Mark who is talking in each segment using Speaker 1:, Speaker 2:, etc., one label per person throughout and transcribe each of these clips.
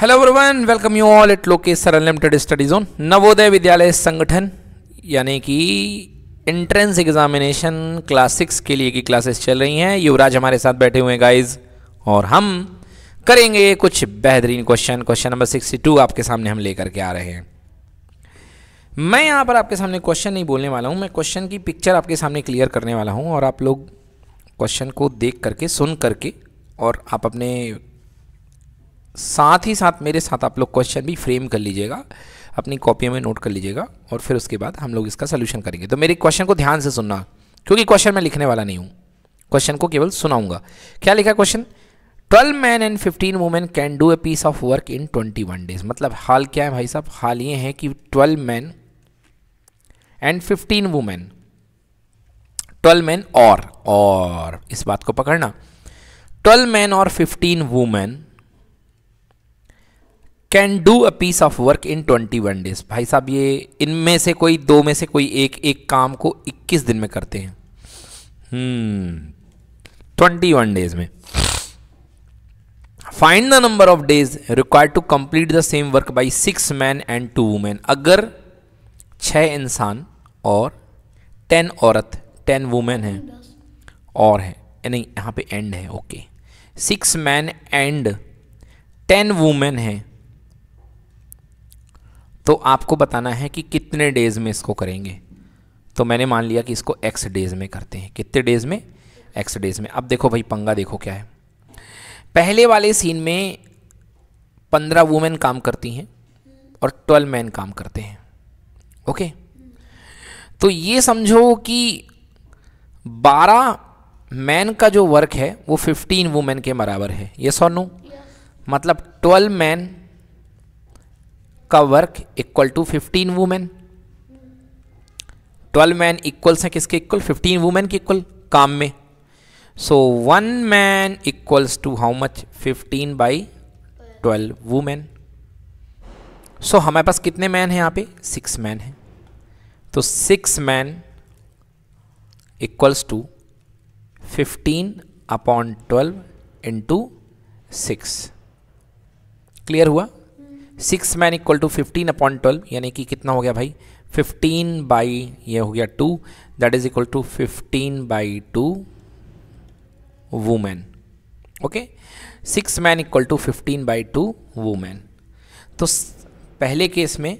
Speaker 1: Hello everyone welcome you all it लोकेसर unlimited study zone Navodaya Vidyalaya Sangathan यानी कि एंट्रेंस एग्जामिनेशन क्लास सिक्स के लिए की क्लासेस चल रही हैं युवराज हमारे साथ बैठे हुए हैं गाइज और हम करेंगे कुछ बेहतरीन question question number sixty two आपके सामने हम लेकर के आ रहे हैं मैं यहाँ पर आपके सामने क्वेश्चन नहीं बोलने वाला हूँ मैं क्वेश्चन की पिक्चर आपके सामने क्लियर करने वाला हूँ और आप लोग क्वेश्चन को देख करके सुन करके और आप अपने साथ ही साथ मेरे साथ आप लोग क्वेश्चन भी फ्रेम कर लीजिएगा अपनी कॉपियों में नोट कर लीजिएगा और फिर उसके बाद हम लोग इसका सोल्यूशन करेंगे तो मेरे क्वेश्चन को ध्यान से सुनना क्योंकि क्वेश्चन मैं लिखने वाला नहीं हूँ क्वेश्चन को केवल सुनाऊंगा क्या लिखा question twelve man and fifteen women can do a piece of work in twenty one days मतलब हाल क्या है भाई साहब हाल ये है कि twelve man and fifteen women twelve man और और इस बात को पकड़ना ट्वेल्व मैन और fifteen women can do a piece of work in twenty one days भाई साहब ये इनमें से कोई दो में से कोई एक एक काम को इक्कीस दिन में करते हैं ट्वेंटी वन डेज में find the number of days required to complete the same work by six man and two women अगर छः इंसान और टेन औरत टेन वूमेन हैं और है नहीं यहाँ पे एंड है okay six man and ten women हैं तो आपको बताना है कि कितने डेज़ में इसको करेंगे तो मैंने मान लिया कि इसको एक्स डेज़ में करते हैं कितने डेज़ में एक्स डेज़ में अब देखो भाई पंगा देखो क्या है पहले वाले सीन में पंद्रह वुमेन काम करती हैं और ट्वेल्व मैन काम करते हैं ओके तो ये समझो कि बारह मैन का जो वर्क है वो फिफ्टीन वुमेन के बराबर है ये सो नो मतलब ट्वेल्व मैन का work equal to fifteen women twelve man equals हैं किसके इक्वल फिफ्टीन वुमेन के इक्वल काम में so one man equals to how much fifteen by twelve women so हमारे पास कितने मैन हैं यहाँ पे सिक्स मैन हैं तो six man equals to fifteen upon twelve into six clear हुआ six man equal to fifteen upon twelve यानी कि कितना हो गया भाई फिफ्टीन बाई ये हो गया two that is equal to fifteen by two women okay six man equal to fifteen by two women तो पहले केस में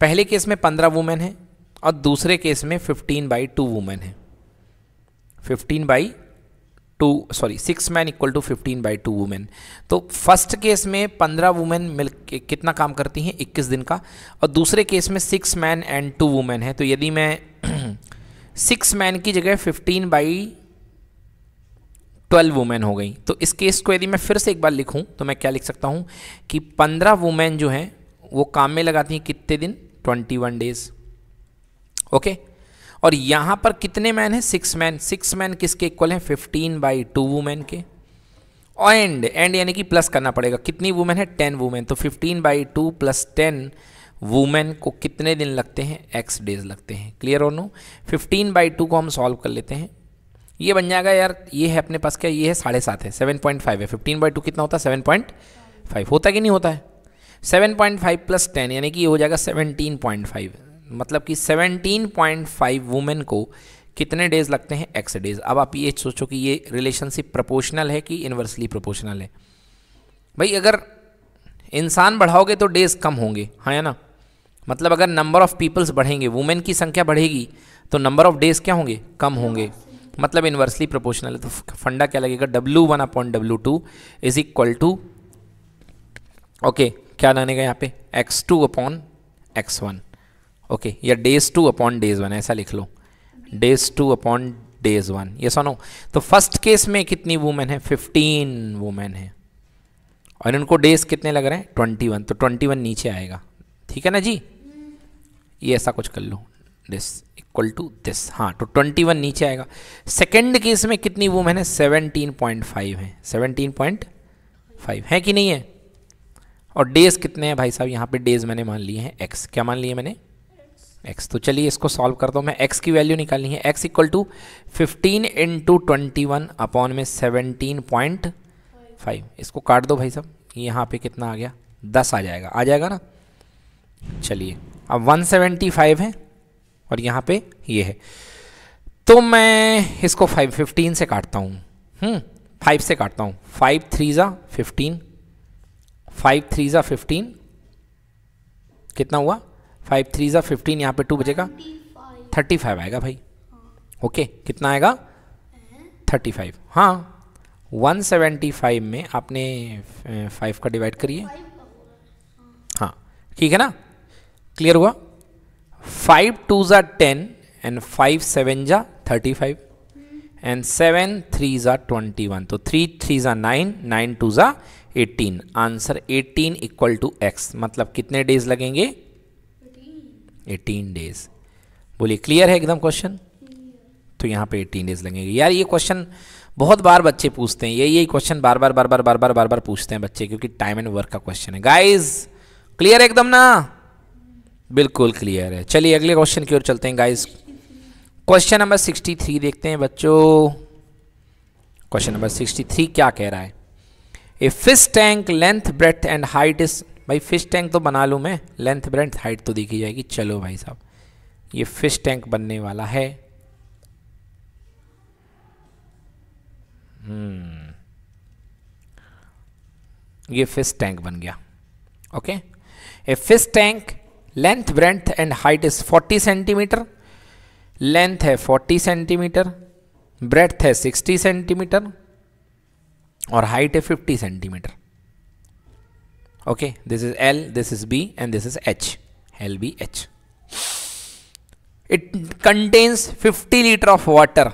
Speaker 1: पहले केस में पंद्रह वूमेन है और दूसरे केस में फिफ्टीन बाई टू वूमेन है fifteen by two sorry six man equal to fifteen by two women तो फर्स्ट केस में पंद्रह वुमेन मिल कितना काम करती हैं इक्कीस दिन का और दूसरे केस में six man and two women है तो यदि मैं सिक्स मैन की जगह फिफ्टीन बाई ट्वेल्व वुमेन हो गई तो इस केस को यदि मैं फिर से एक बार लिखूं तो मैं क्या लिख सकता हूं कि पंद्रह वुमेन जो हैं वो काम में लगाती हैं कितने दिन ट्वेंटी वन डेज ओके और यहाँ पर कितने मैन हैं सिक्स मैन सिक्स मैन किसके इक्वल हैं फिफ्टीन बाई टू वूमेन के और एंड एंड यानी कि प्लस करना पड़ेगा कितनी वुमेन है टेन वुमेन तो fifteen by two plus ten women को कितने दिन लगते हैं एक्स डेज लगते हैं क्लियर ओनो नो फिफ्टीन बाई टू को हम सॉल्व कर लेते हैं ये बन जाएगा यार ये है अपने पास क्या ये है साढ़े सात है सेवन पॉइंट फाइव है फिफ्टीन बाई टू कितना होता है सेवन पॉइंट फाइव होता कि नहीं होता है seven point five plus ten यानी कि ये हो जाएगा सेवनटीन पॉइंट फाइव मतलब कि 17.5 वुमेन को कितने डेज लगते हैं एक्स डेज अब आप ये सोचो कि ये रिलेशनशिप प्रोपोर्शनल है कि इन्वर्सली प्रोपोर्शनल है भाई अगर इंसान बढ़ाओगे तो डेज कम होंगे हाँ या ना मतलब अगर नंबर ऑफ़ पीपल्स बढ़ेंगे वुमेन की संख्या बढ़ेगी तो नंबर ऑफ़ डेज क्या होंगे कम होंगे मतलब इन्वर्सली प्रोपोर्शनल है तो फंडा क्या लगेगा W one upon W two is equal to okay क्या का यहाँ पे x two upon x one okay या days two upon days one ऐसा लिख लो days two upon days one ये सुनो तो फर्स्ट केस में कितनी वुमेन है फिफ्टीन वुमेन है और इनको डेज कितने लग रहे हैं ट्वेंटी वन तो ट्वेंटी वन नीचे आएगा ठीक है ना जी ये ऐसा कुछ कर लो दिस इक्वल टू दिस हाँ तो ट्वेंटी वन नीचे आएगा सेकेंड केस में कितनी वुमेन है सेवनटीन पॉइंट फाइव है सेवनटीन पॉइंट फाइव है कि नहीं है और डेज कितने हैं भाई साहब यहाँ पे डेज मैंने मान लिए हैं एक्स क्या मान लिए मैंने एक्स तो चलिए इसको सॉल्व करता हूँ मैं एक्स की वैल्यू निकालनी है x equal to fifteen into twenty one upon में सेवनटीन पॉइंट फाइव इसको काट दो भाई साहब यहाँ पे कितना आ गया दस आ जाएगा आ जाएगा ना चलिए अब वन सेवेंटी फाइव है और यहाँ पे ये है तो मैं इसको फाइव फिफ्टीन से काटता हूँ फाइव हम्म, से काटता हूँ फाइव थ्री ज़ा फिफ्टीन फाइव थ्री ज़ा फिफ्टीन कितना हुआ फाइव थ्री ज़ा फिफ्टीन यहाँ पे टू बजेगा थर्टी फाइव आएगा भाई ओके okay, कितना आएगा थर्टी फाइव हाँ वन सेवेंटी फाइव में आपने फाइव का डिवाइड करिए हाँ ठीक है ना क्लियर हुआ फाइव टू ज़ा टेन एंड फाइव सेवन ज़ा thirty five and seven three ज़ा ट्वेंटी वन तो थ्री थ्री ज़ा नाइन नाइन टू ज़ा eighteen answer eighteen equal to x मतलब कितने डेज लगेंगे एटीन डेज बोलिए क्लियर है एकदम क्वेश्चन तो यहाँ पे एटीन डेज लगेंगे यार ये क्वेश्चन बहुत बार बच्चे पूछते हैं ये यही क्वेश्चन बार बार बार बार बार बार बार बार पूछते हैं बच्चे क्योंकि टाइम एंड वर्क का क्वेश्चन है गाइज क्लियर एकदम ना बिल्कुल क्लियर है चलिए अगले क्वेश्चन की ओर चलते हैं guys question number sixty three देखते हैं बच्चों क्वेश्चन नंबर सिक्सटी थ्री क्या कह रहा है a fish tank length breadth and height is भाई फ़िश टैंक तो बना लूँ मैं लेंथ ब्रेंथ हाइट तो देखी जाएगी चलो भाई साहब ये फ़िश टैंक बनने वाला है हम्म, ये फिश टैंक बन गया okay a fish tank length breadth and height is 40 centimetre length है 40 सेंटीमीटर ब्रेथ है 60 सेंटीमीटर और हाइट है 50 centimetre okay this is L this is B and this is H LBH it contains 50 liter of water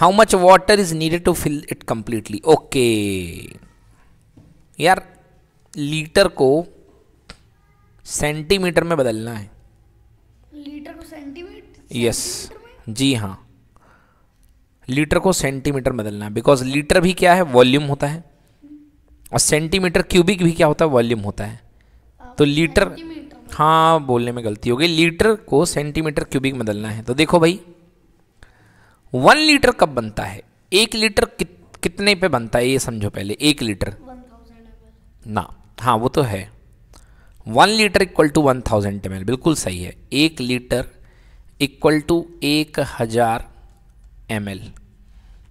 Speaker 1: how much water is needed to fill it completely okay यार litre को centimetre में बदलना है litre को centimetre yes जी हाँ litre को centimetre बदलना है बिकॉज लीटर भी क्या है वॉल्यूम होता है और सेंटीमीटर क्यूबिक भी क्या होता है वॉल्यूम होता है तो लीटर हाँ बोलने में गलती हो गई लीटर को सेंटीमीटर क्यूबिक में बदलना है तो देखो भाई वन लीटर कब बनता है एक लीटर कित, कितने पे बनता है ये समझो पहले एक लीटर ना हाँ वो तो है one litre equal to one thousand M बिल्कुल सही है एक लीटर इक्वल टू एक हज़ार एम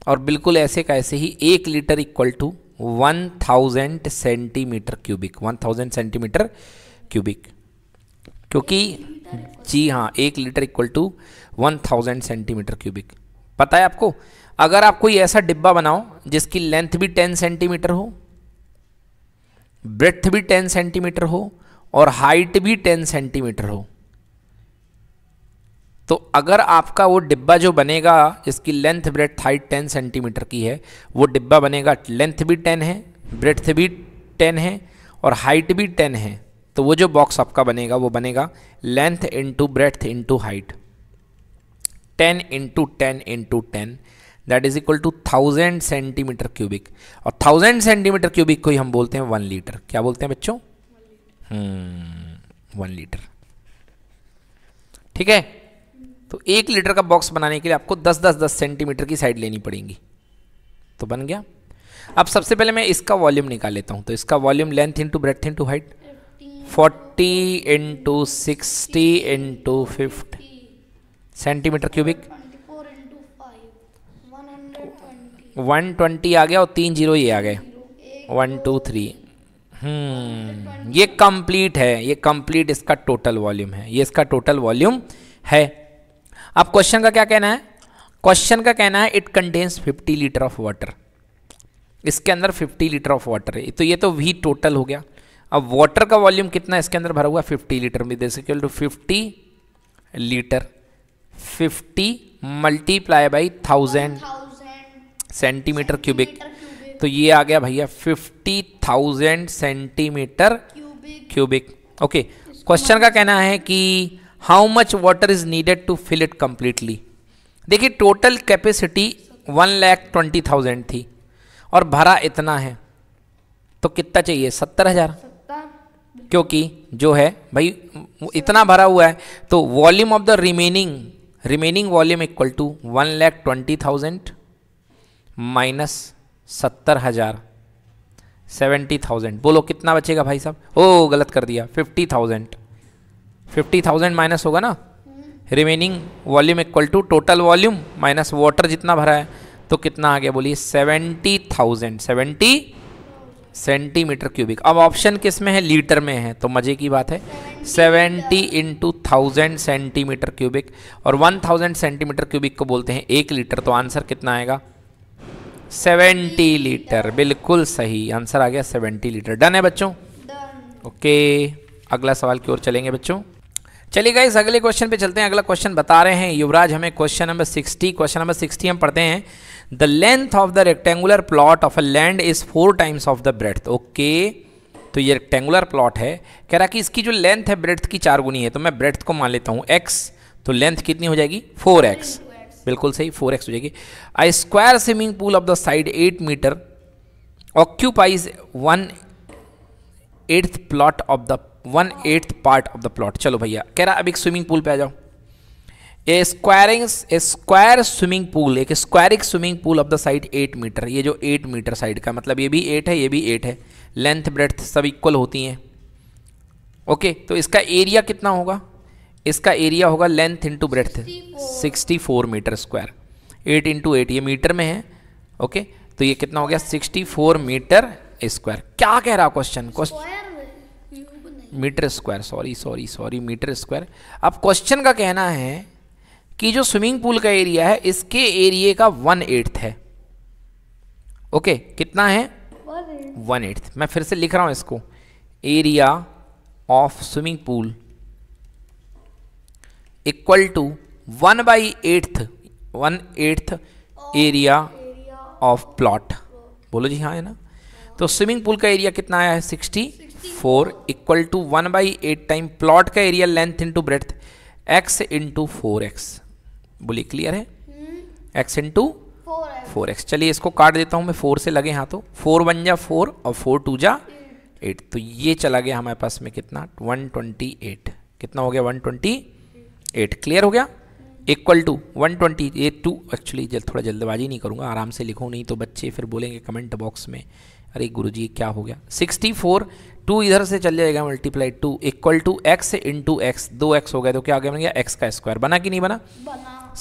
Speaker 1: और बिल्कुल ऐसे का ऐसे ही एक litre equal to one thousand centimetre cubic one thousand centimetre cubic क्योंकि जी हाँ एक litre equal to one thousand centimetre cubic पता है आपको अगर आप कोई ऐसा डिब्बा बनाओ जिसकी लेंथ भी टेन सेंटीमीटर हो ब्रेथ भी टेन सेंटीमीटर हो और हाइट भी टेन सेंटीमीटर हो तो अगर आपका वो डिब्बा जो बनेगा जिसकी length breadth height ten centimetre की है वो डिब्बा बनेगा लेंथ भी टेन है ब्रेथ भी टेन है और हाइट भी टेन है तो वो जो बॉक्स आपका बनेगा वो बनेगा length into breadth into height ten into ten into ten that is equal to thousand centimetre cubic और थाउजेंड सेंटीमीटर क्यूबिक को ही हम बोलते हैं वन लीटर क्या बोलते हैं बच्चों वन hmm, लीटर ठीक है तो एक लीटर का बॉक्स बनाने के लिए आपको दस दस दस सेंटीमीटर की साइड लेनी पड़ेगी तो बन गया अब सबसे पहले मैं इसका वॉल्यूम निकाल लेता हूँ तो इसका volume length into breadth into height forty into sixty into fifty centimetre cubic one twenty आ गया और तीन जीरो ये आ गए वन टू थ्री हम्म, ये कंप्लीट है ये कंप्लीट इसका टोटल वॉल्यूम है ये इसका टोटल वॉल्यूम है अब क्वेश्चन का क्या कहना है क्वेश्चन का कहना है it contains 50 litre of water इसके अंदर 50 लीटर ऑफ वाटर है तो ये तो वी टोटल हो गया अब वाटर का वॉल्यूम कितना इसके अंदर भरा हुआ 50 लीटर में दे सके to fifty litre 50 multiply by thousand centimetre cubic तो ये आ गया भैया 50,000 सेंटीमीटर क्यूबिक ओके क्वेश्चन का कहना है कि how much water is needed to fill it completely देखिए total capacity one lakh twenty thousand थी और भरा इतना है तो कितना चाहिए सत्तर हज़ार क्योंकि जो है भाई इतना भरा हुआ है तो volume of the remaining remaining volume equal to one lakh twenty thousand minus सत्तर हज़ार सेवेंटी थाउजेंड बोलो कितना बचेगा भाई साहब ओ गलत कर दिया fifty thousand fifty thousand minus होगा ना remaining volume equal to total volume minus water जितना भरा है तो कितना आ गया बोलिए seventy thousand seventy centimetre cubic अब ऑप्शन किस में है लीटर में है तो मज़े की बात है seventy into thousand centimetre cubic और वन थाउजेंड सेंटीमीटर क्यूबिक को बोलते हैं एक लीटर तो आंसर कितना आएगा सेवेंटी लीटर बिल्कुल सही आंसर आ गया सेवेंटी लीटर डन है बच्चों ओके okay, अगला सवाल की ओर चलेंगे बच्चों चलिए गाइस अगले क्वेश्चन पे चलते हैं अगला क्वेश्चन बता रहे हैं युवराज हमें question number sixty question number sixty हम पढ़ते हैं the length of the rectangular plot of a land is four times of the breadth okay तो ये रेक्टेंगुलर प्लॉट है कह रहा कि इसकी जो लेंथ है ब्रेथ की चार गुनी है तो मैं ब्रेथ को मान लेता हूँ एक्स तो लेंथ कितनी हो जाएगी फोर एक्स बिल्कुल सही फोर एक्स हो जाएगी a square swimming pool of the side eight metre occupies one eighth plot of the one eighth part of the plot चलो भैया कह रहा अब एक स्विमिंग पूल पे आ जाओ a squaring a square swimming pool एक squaring swimming pool of the side eight metre ये जो एट मीटर साइड का मतलब ये भी एट है ये भी एट है लेंथ ब्रेथ सब इक्वल होती हैं ओके तो इसका एरिया कितना होगा इसका एरिया होगा length into breadth sixty four metre square eight into eight ये मीटर में है ओके तो ये कितना हो गया सिक्सटी फोर मीटर स्क्वायर क्या कह रहा question question metre square sorry sorry sorry metre square अब क्वेश्चन का कहना है कि जो स्विमिंग पूल का एरिया है इसके एरिए का वन एट्थ है ओके कितना है वन एट्थ मैं फिर से लिख रहा हूँ इसको area of swimming pool equal to one by eighth one eighth area of plot बोलो जी हाँ है ना तो स्विमिंग पूल का एरिया कितना आया है sixty four equal to one by eight time plot का area length into breadth x into four x बोली क्लियर है एक्स इंटू फोर एक्स चलिए इसको काट देता हूँ मैं फोर से लगे तो फोर वन जा फोर और फोर टू जा एट हम्म। तो ये चला गया हमारे पास में कितना वन ट्वेंटी एट कितना हो गया वन ट्वेंटी एट क्लियर हो गया equal to one twenty eight two actually जल्द थोड़ा जल्दबाजी नहीं करूँगा आराम से लिखो नहीं तो बच्चे फिर बोलेंगे कमेंट बॉक्स में अरे गुरुजी क्या हो गया 64 टू इधर से चल जाएगा multiply two equal to x into x दो एक्स हो गया तो क्या आ गया बन गया एक्स का स्क्वायर बना कि नहीं बना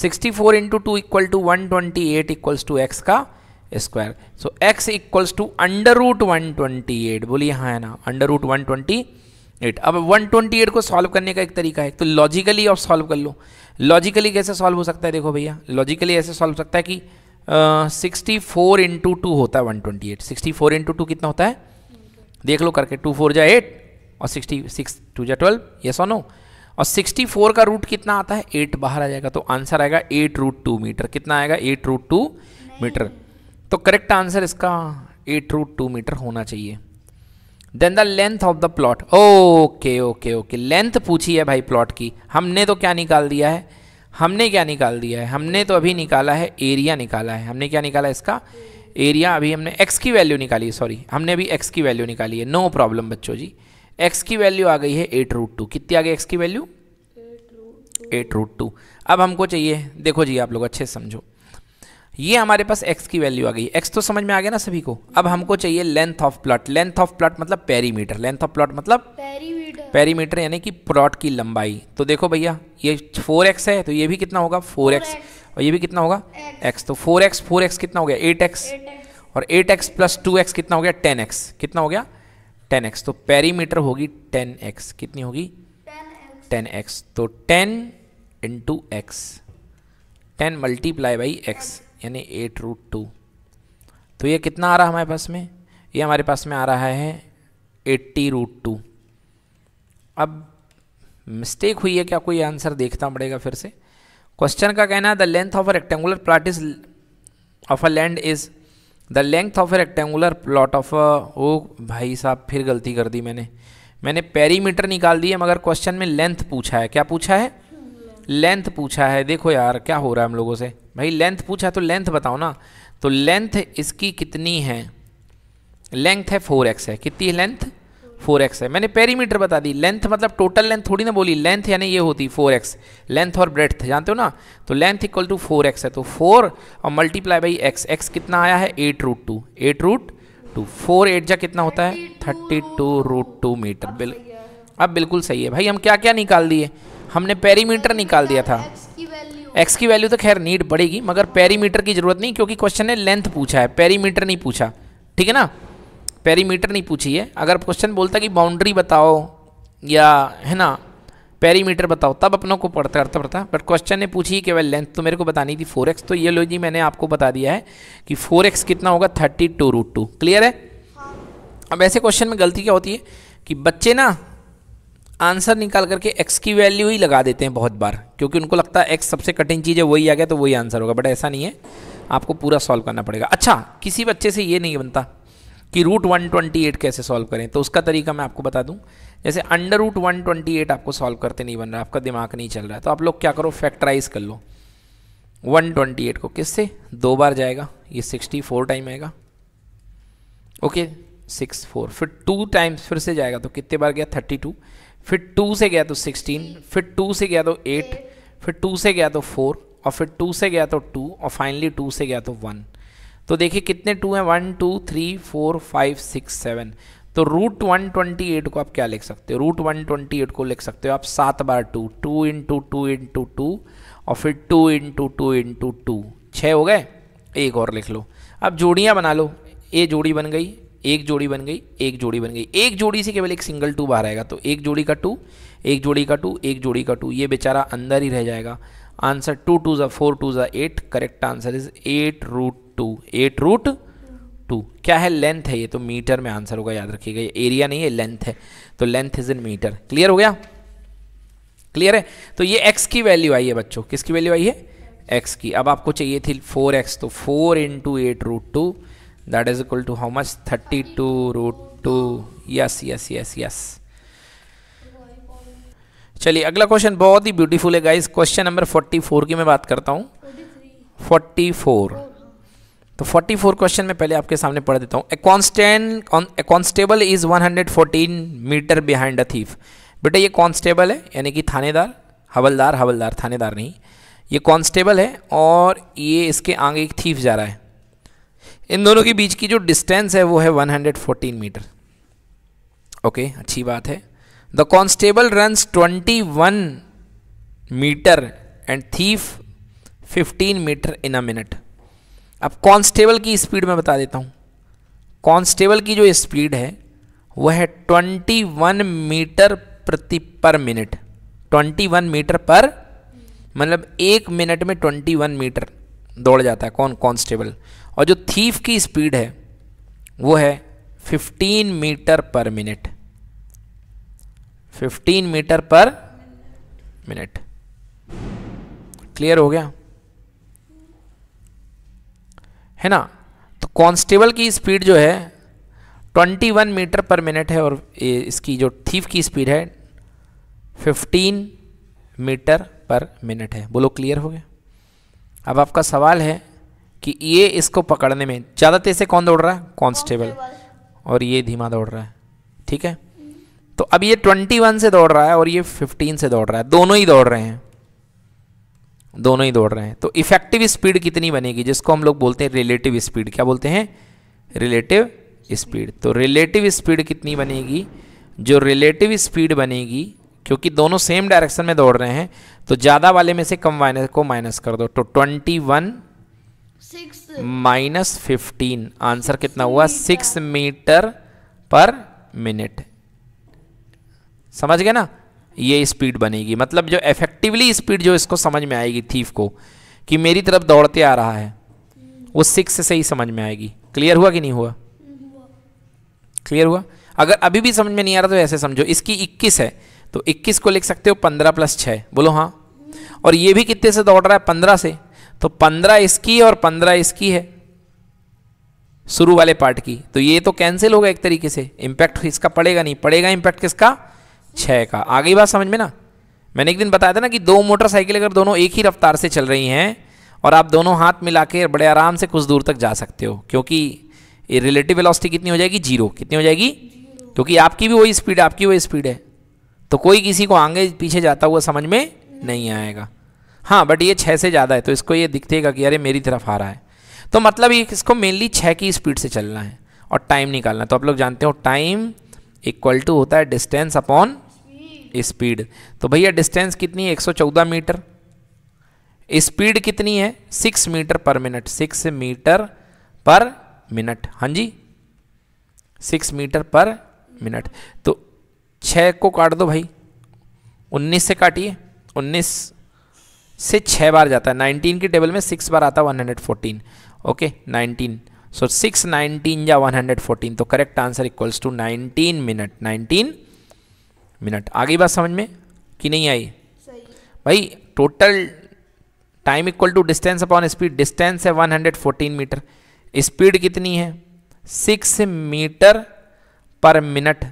Speaker 1: sixty four into two equal to one twenty eight equals to x का square so x equals to under root one twenty eight बोलिए हाँ है ना under root one twenty eight अब वन ट्वेंटी एट को सॉल्व करने का एक तरीका है तो लॉजिकली आप सॉल्व कर लो लॉजिकली कैसे सॉल्व हो सकता है देखो भैया लॉजिकली ऐसे सॉल्व हो सकता है कि सिक्सटी फोर इंटू टू होता है one twenty eight sixty four into two कितना होता है देख लो करके टू फोर जा एट और सिक्सटी सिक्स टू जा ट्वेल्व ये और नो और सिक्सटी फोर का रूट कितना आता है एट बाहर आ जाएगा तो आंसर आएगा एट रूट टू मीटर कितना आएगा एट रूट टू मीटर तो करेक्ट आंसर इसका एट रूट टू मीटर होना चाहिए then the length of the plot okay okay okay length पूछी है भाई प्लॉट की हमने तो क्या निकाल दिया है हमने क्या निकाल दिया है हमने तो अभी निकाला है एरिया निकाला है हमने क्या निकाला इसका एरिया अभी हमने x की वैल्यू निकाली है सॉरी हमने अभी x की वैल्यू निकाली है नो प्रॉब्लम बच्चों जी x की वैल्यू आ गई है एट रूट टू कितनी आ गई एक्स की वैल्यू एट रूट टू अब हमको चाहिए देखो जी आप लोग अच्छे से समझो ये हमारे पास x की वैल्यू आ गई x तो समझ में आ गया ना सभी को अब हमको चाहिए length of plot length of plot मतलब पेरीमीटर लेंथ ऑफ प्लॉट मतलब पेरीमीटर पेरीमीटर यानी कि प्लॉट की लंबाई तो देखो भैया ये फोर एक्स है तो ये भी कितना होगा फोर एक्स और ये भी कितना होगा एक्स तो फोर एक्स फोर एक्स कितना हो गया एट एक्स और eight x plus two x कितना हो गया टेन एक्स कितना हो गया टेन एक्स तो पेरीमीटर होगी टेन एक्स कितनी होगी टेन एक्स तो ten into x ten multiply by x यानी एट रूट टू तो ये कितना आ रहा है हमारे पास में ये हमारे पास में आ रहा है एट्टी रूट टू अब मिस्टेक हुई है क्या कोई आंसर देखना पड़ेगा फिर से क्वेश्चन का कहना है the length of a rectangular plot is of a land is the length of a rectangular plot of ओ भाई साहब फिर गलती कर दी मैंने मैंने पेरीमीटर निकाल दिया मगर क्वेश्चन में लेंथ पूछा है क्या पूछा है लेंथ पूछा है देखो यार क्या हो रहा है हम लोगों से भाई लेंथ पूछा तो लेंथ बताओ ना तो लेंथ इसकी कितनी है लेंथ है फोर एक्स है कितनी है लेंथ फोर एक्स है मैंने पेरीमीटर बता दी लेंथ मतलब टोटल लेंथ थोड़ी ना बोली लेंथ यानी ये होती फोर एक्स लेंथ और ब्रेथ जानते हो ना तो length equal to four x है तो फोर और मल्टीप्लाई बाई एक्स एक्स कितना आया है eight root two eight root two four eight जा कितना होता है thirty two root two meter बिल अब बिल्कुल सही है भाई हम क्या क्या निकाल दिए हमने पेरीमीटर निकाल दिया था एक्स की वैल्यू तो खैर नीड बढ़ेगी मगर पेरीमीटर की जरूरत नहीं क्योंकि क्वेश्चन ने लेंथ पूछा है पेरीमीटर नहीं पूछा ठीक है ना पेरीमीटर नहीं पूछी है अगर क्वेश्चन बोलता कि बाउंड्री बताओ या है ना पेरीमीटर बताओ तब अपनों को पढ़ता करता पड़ता बट क्वेश्चन ने पूछी केवल लेंथ तो मेरे को बतानी थी फोर एक्स तो ये लो जी मैंने आपको बता दिया है कि फोर एक्स कितना होगा thirty two root two clear है अब ऐसे क्वेश्चन में गलती क्या होती है कि बच्चे ना आंसर निकाल करके एक्स की वैल्यू ही लगा देते हैं बहुत बार क्योंकि उनको लगता है एक्स सबसे कठिन चीज़ है वही आ गया तो वही आंसर होगा बट ऐसा नहीं है आपको पूरा सॉल्व करना पड़ेगा अच्छा किसी बच्चे से ये नहीं बनता कि रूट वन ट्वेंटी एट कैसे सॉल्व करें तो उसका तरीका मैं आपको बता दूँ जैसे under root one twenty eight आपको सॉल्व करते नहीं बन रहा आपका दिमाग नहीं चल रहा है तो आप लोग क्या करो फैक्टराइज कर लो वन ट्वेंटी एट को किससे दो बार जाएगा ये सिक्सटी फोर टाइम आएगा ओके सिक्स फोर फिर टू टाइम्स फिर से जाएगा तो कितने बार गया थर्टी टू फिर टू से गया तो सिक्सटीन फिर टू से गया तो एट फिर टू से गया तो फोर और फिर टू से गया तो टू और फाइनली टू से गया तो वन तो देखिए कितने टू हैं one two three four five six seven तो रूट वन ट्वेंटी एट को आप क्या लिख सकते हो रूट वन ट्वेंटी एट को लिख सकते हो आप सात बार two two into two into two और फिर two into two into two छः हो गए एक और लिख लो अब जोड़ियाँ बना लो ए जोड़ी बन गई एक जोड़ी बन गई एक जोड़ी बन गई एक जोड़ी से केवल एक सिंगल टू बाहर आएगा तो एक जोड़ी का टू एक जोड़ी का टू एक जोड़ी का टू ये बेचारा अंदर ही रह जाएगा आंसर टू टू ज़ा फोर टू ज़ा eight correct answer is eight root two eight root two क्या है लेंथ है ये तो मीटर में आंसर होगा याद रखिएगा ये एरिया नहीं है लेंथ है तो length is in meter clear हो गया क्लियर है तो ये एक्स की वैल्यू आई है बच्चों किसकी वैल्यू आई है एक्स की अब आपको चाहिए थी फोर एक्स तो four into eight root two that is equal to how much thirty two root two yes yes yes yes चलिए अगला क्वेश्चन बहुत ही ब्यूटीफुल है गाइस क्वेश्चन नंबर 44 की मैं बात करता हूँ 44 तो 44 क्वेश्चन मैं पहले आपके सामने पढ़ देता हूँ a constant a constable is 114 meter behind a thief बेटा ये कॉन्स्टेबल है यानी कि थानेदार हवलदार हवलदार थानेदार नहीं ये कॉन्स्टेबल है और ये इसके आगे एक थीफ जा रहा है इन दोनों के बीच की जो डिस्टेंस है वो है 114 मीटर ओके अच्छी बात है constable constable twenty 21 meter and thief 15 meter in a minute अब कॉन्स्टेबल की स्पीड में बता देता हूँ कॉन्स्टेबल की जो स्पीड है वह है 21 मीटर प्रति पर मिनट 21 मीटर पर मतलब एक मिनट में 21 मीटर दौड़ जाता है कौन कॉन्स्टेबल और जो थीफ की स्पीड है वो है 15 meter per minute fifteen meter per minute clear हो गया है ना तो कांस्टेबल की स्पीड जो है 21 मीटर पर मिनट है और इसकी जो थीफ की स्पीड है 15 मीटर पर मिनट है बोलो क्लियर हो गया अब आपका सवाल है कि ये इसको पकड़ने में ज़्यादा तेज से कौन दौड़ रहा है कांस्टेबल और ये धीमा दौड़ रहा है ठीक है तो अब ये 21 से दौड़ रहा है और ये 15 से दौड़ रहा है दोनों ही दौड़ रहे हैं दोनों ही दौड़ रहे हैं तो इफेक्टिव स्पीड कितनी बनेगी जिसको हम लोग बोलते हैं रिलेटिव स्पीड क्या बोलते हैं रिलेटिव स्पीड तो रिलेटिव स्पीड कितनी बनेगी जो रिलेटिव स्पीड बनेगी क्योंकि दोनों सेम डायरेक्शन में दौड़ रहे हैं तो ज़्यादा वाले में से कम माइनस को माइनस कर दो तो twenty one minus fifteen answer कितना हुआ सिक्स मीटर पर मिनट समझ गए ना ये स्पीड बनेगी मतलब जो इफेक्टिवली स्पीड जो इसको समझ में आएगी थीफ को कि मेरी तरफ दौड़ते आ रहा है वो सिक्स से ही समझ में आएगी क्लियर हुआ कि नहीं हुआ क्लियर हुआ अगर अभी भी समझ में नहीं आ रहा तो ऐसे समझो इसकी इक्कीस है तो इक्कीस को लिख सकते हो पंद्रह प्लस छः बोलो हाँ और ये भी कितने से दौड़ रहा है पंद्रह से तो पंद्रह इसकी और पंद्रह इसकी है शुरू वाले पार्ट की तो ये तो कैंसिल होगा एक तरीके से इम्पैक्ट इसका पड़ेगा नहीं पड़ेगा इम्पैक्ट किसका छः का आ गई बात समझ में ना मैंने एक दिन बताया था ना कि दो मोटरसाइकिल अगर दोनों एक ही रफ्तार से चल रही हैं और आप दोनों हाथ मिला के बड़े आराम से कुछ दूर तक जा सकते हो क्योंकि ये रिलेटिव वेलोसिटी कितनी हो जाएगी जीरो कितनी हो जाएगी क्योंकि आपकी भी वही स्पीड आपकी वही स्पीड है तो कोई किसी को आगे पीछे जाता हुआ समझ में नहीं आएगा हाँ बट ये छः से ज़्यादा है तो इसको ये दिखतेगा कि अरे मेरी तरफ आ रहा है तो मतलब ये इसको मेनली छः की स्पीड से चलना है और टाइम निकालना तो आप लोग जानते हो टाइम इक्वल टू होता है डिस्टेंस अपॉन स्पीड तो भैया डिस्टेंस कितनी है 114 मीटर स्पीड कितनी है 6 metre per minute 6 metre per minute हाँ जी 6 मीटर पर मिनट तो 6 को काट दो भाई 19 से काटिए 19 से 6 बार जाता है 19 की टेबल में 6 बार आता है 114 ओके 19 सो सिक्स नाइनटीन या वन हंड्रेड फोर्टीन तो correct answer equals to nineteen minute nineteen minute आ गई बात समझ में कि नहीं आई भाई total time equal to distance upon speed distance है 114 मीटर स्पीड कितनी है 6 मीटर पर मिनट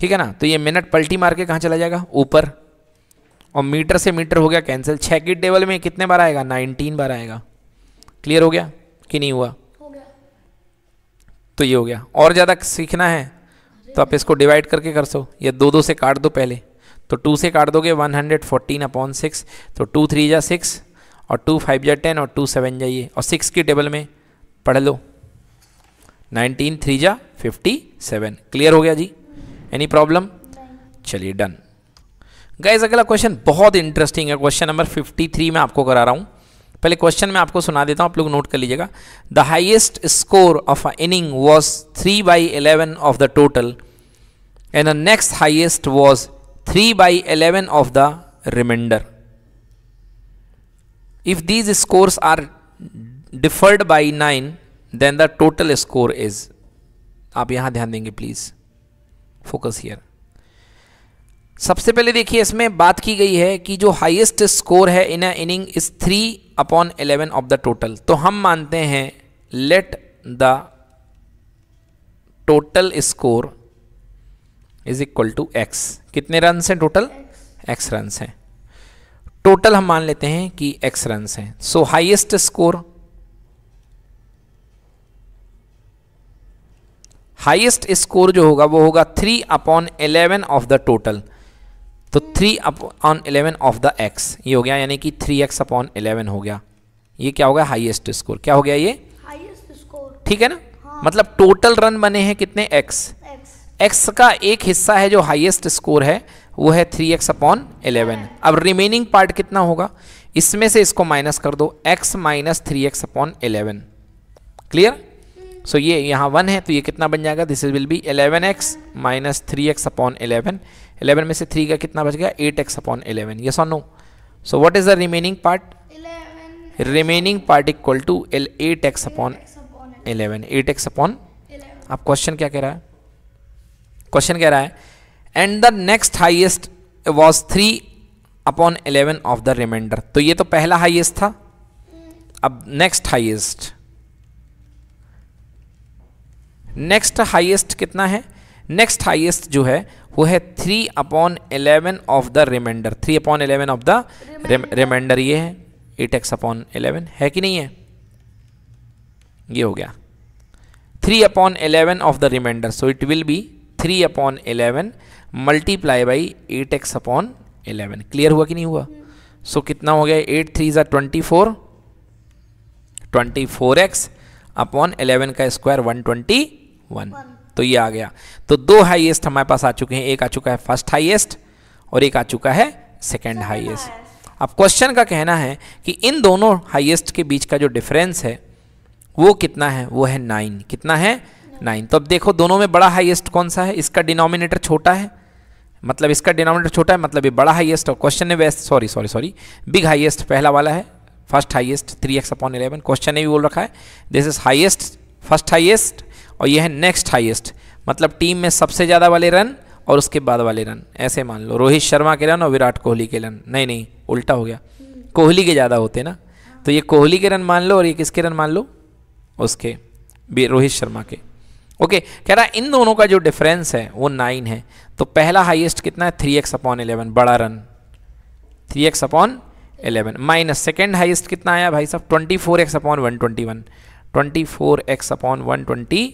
Speaker 1: ठीक है ना तो ये मिनट पल्टी मार के कहाँ चला जाएगा ऊपर और मीटर से मीटर हो गया कैंसिल छः की टेबल में कितने बार आएगा 19 बार आएगा क्लियर हो गया कि नहीं हुआ हो गया तो ये हो गया और ज़्यादा सीखना है तो आप इसको डिवाइड करके कर सो या दो दो से काट दो पहले तो टू से काट दोगे one hundred fourteen upon six तो टू थ्री जा सिक्स और टू फाइव जा टेन और टू सेवन जाइए और सिक्स की टेबल में पढ़ लो नाइनटीन थ्री जा फिफ्टी सेवन क्लियर हो गया जी एनी प्रॉब्लम चलिए डन गाइज अगला क्वेश्चन बहुत इंटरेस्टिंग है क्वेश्चन नंबर फिफ्टी थ्री मैं आपको करा रहा हूँ पहले क्वेश्चन मैं आपको सुना देता हूँ आप लोग नोट कर लीजिएगा the highest score of a inning was three by eleven of the total and the next highest was three by eleven of the reminder if these scores are differed by nine then the total score is आप यहां ध्यान देंगे please focus here सबसे पहले देखिए इसमें बात की गई है कि जो हाईएस्ट स्कोर है in a inning is three upon eleven of the total तो हम मानते हैं let the total score is equal to x कितने रन हैं टोटल एक्स रन हैं टोटल हम मान लेते हैं कि एक्स रन हैं so highest score highest score जो होगा वो होगा three upon eleven of the total तो three upon eleven of the x ये हो गया यानी कि थ्री एक्स अपॉन इलेवन हो गया ये क्या हो गया हाइएस्ट स्कोर क्या हो गया ये ठीक है ना हाँ। मतलब टोटल रन बने हैं कितने एक्स एक्स का एक हिस्सा है जो हाइएस्ट स्कोर है वो है थ्री एक्स अपॉन इलेवन अब रिमेनिंग पार्ट कितना होगा इसमें से इसको माइनस कर दो x minus three x upon eleven clear so ये यहाँ वन है तो ये कितना बन जाएगा this will be eleven x minus three x upon eleven 11 में से 3 का कितना बच गया 8x एक्स अपॉन इलेवन ये सॉन no so what is the remaining part remaining part equal to L eight x upon eleven eight x upon आप question क्या कह रहा है क्वेश्चन कह रहा है and the next highest was three upon eleven of the reminder तो ये तो पहला हाइएस्ट था अब नेक्स्ट हाइएस्ट नेक्स्ट हाइएस्ट कितना है नेक्स्ट हाईएस्ट जो है वो है three upon eleven of the reminder three upon eleven of the reminder ये है एट एक्स अपॉन एलेवन है कि नहीं है ये हो गया three upon eleven of the reminder so it will be three upon eleven multiply by eight x upon eleven clear हुआ कि नहीं हुआ सो so, कितना हो गया एट थ्री ज़ा twenty four twenty four x upon eleven का square one twenty one तो ये आ गया तो दो हाईएस्ट हमारे पास आ चुके हैं एक आ चुका है फर्स्ट हाईएस्ट और एक आ चुका है सेकेंड हाईएस्ट अब क्वेश्चन का कहना है कि इन दोनों हाईएस्ट के बीच का जो डिफरेंस है वो कितना है वो है नाइन कितना है नाइन तो अब देखो दोनों में बड़ा हाइएस्ट कौन सा है इसका डिनोमिनेटर छोटा है मतलब इसका डिनोमिनेटर छोटा है मतलब ये बड़ा हाइएस्ट और क्वेश्चन ने best sorry sorry sorry big highest पहला वाला है first highest three x upon eleven question ने भी बोल रखा है this is highest first highest और ये है नेक्स्ट हाईएस्ट मतलब टीम में सबसे ज़्यादा वाले रन और उसके बाद वाले रन ऐसे मान लो रोहित शर्मा के रन और विराट कोहली के रन नहीं नहीं उल्टा हो गया कोहली के ज़्यादा होते ना तो ये कोहली के रन मान लो और ये किसके रन मान लो उसके रोहित शर्मा के ओके कह रहा इन दोनों का जो डिफरेंस है वो नाइन है तो पहला हाईएस्ट कितना है थ्री एक्स अपॉन एलेवन बड़ा run three x upon eleven minus second highest कितना आया भाई साहब twenty four x upon one twenty one twenty four x upon one twenty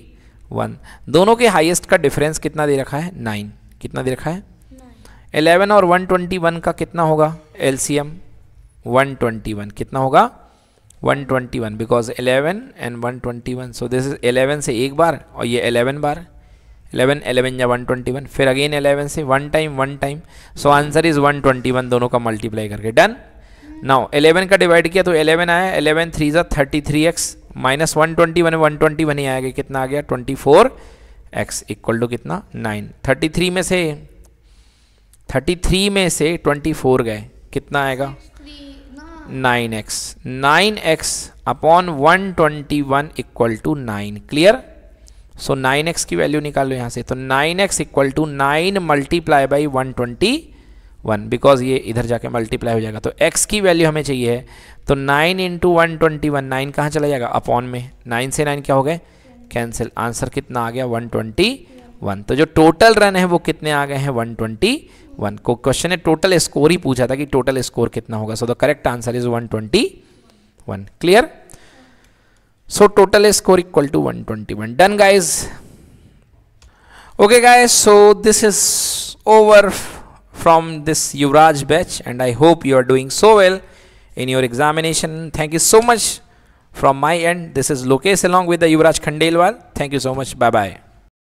Speaker 1: one दोनों के हाईएस्ट का डिफरेंस कितना दे रखा है नाइन कितना दे रखा है एलेवन और वन ट्वेंटी वन का कितना होगा L C M one twenty one कितना होगा one twenty one because eleven and one twenty one so this is eleven से एक बार और ये एलेवन बार एलेवन एलेवन या वन ट्वेंटी वन फिर अगेन एलेवन से one time one time so answer is one twenty one दोनों का मल्टीप्लाई करके डन नाउ एलेवन का डिवाइड किया तो एलेवन आया एलेवन थ्री ज़ा thirty three x minus one twenty बने वन ट्वेंटी बने ही आएगा कितना आ गया twenty four x equal to कितना नाइन थर्टी थ्री में से थर्टी थ्री में से ट्वेंटी फोर गए कितना आएगा nine x nine x upon one twenty one equal to nine clear so nine x की वैल्यू निकाल लो यहाँ से तो nine x equal to nine multiply by one twenty one because ये इधर जाके मल्टीप्लाई हो जाएगा तो एक्स की वैल्यू हमें चाहिए है तो nine into one twenty one nine कहाँ चला जाएगा अपॉन में नाइन से नाइन क्या हो गए कैंसिल आंसर कितना आ गया वन ट्वेंटी वन तो जो टोटल रन है वो कितने आ गए हैं वन ट्वेंटी वन को क्वेश्चन ने टोटल स्कोर ही पूछा था कि टोटल स्कोर कितना होगा so the correct answer is one twenty one clear so total score equal to one twenty one done guys okay guys so this is over from this Yuvraj batch and I hope you are doing so well in your examination. Thank you so much from my end. This is Lokesh along with the Yuvraj Khandelwal. Thank you so much. Bye-bye.